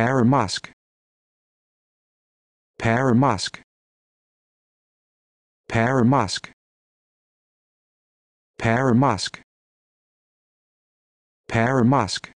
Paramusk Paramusk Paramusk Paramusk Paramusk